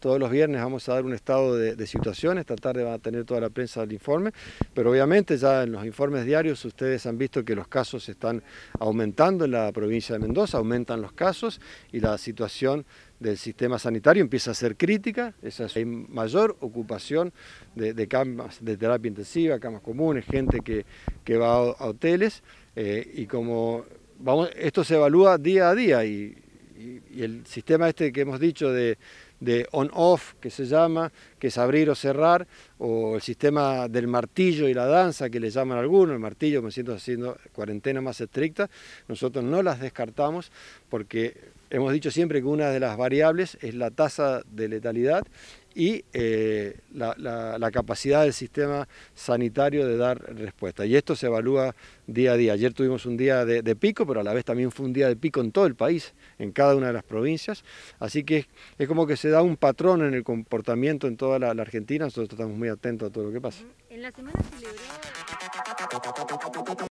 Todos los viernes vamos a dar un estado de, situación, esta tarde va a tener toda la prensa el informe, pero obviamente ya en los informes diarios ustedes han visto que los casos están aumentando en la provincia de Mendoza, aumentan los casos y la situación del sistema sanitario empieza a ser crítica, hay mayor ocupación de, camas de terapia intensiva, camas comunes, gente que, va a, hoteles eh, y como vamos, esto se evalúa día a día y el sistema este que hemos dicho de de on-off que se llama, que es abrir o cerrar, o el sistema del martillo y la danza que le llaman algunos, el martillo me siento haciendo cuarentena más estricta, nosotros no las descartamos porque Hemos dicho siempre que una de las variables es la tasa de letalidad y eh, la, capacidad del sistema sanitario de dar respuesta. Y esto se evalúa día a día. Ayer tuvimos un día de, pico, pero a la vez también fue un día de pico en todo el país, en cada una de las provincias. Así que es, como que se da un patrón en el comportamiento en toda la, Argentina. Nosotros estamos muy atentos a todo lo que pasa.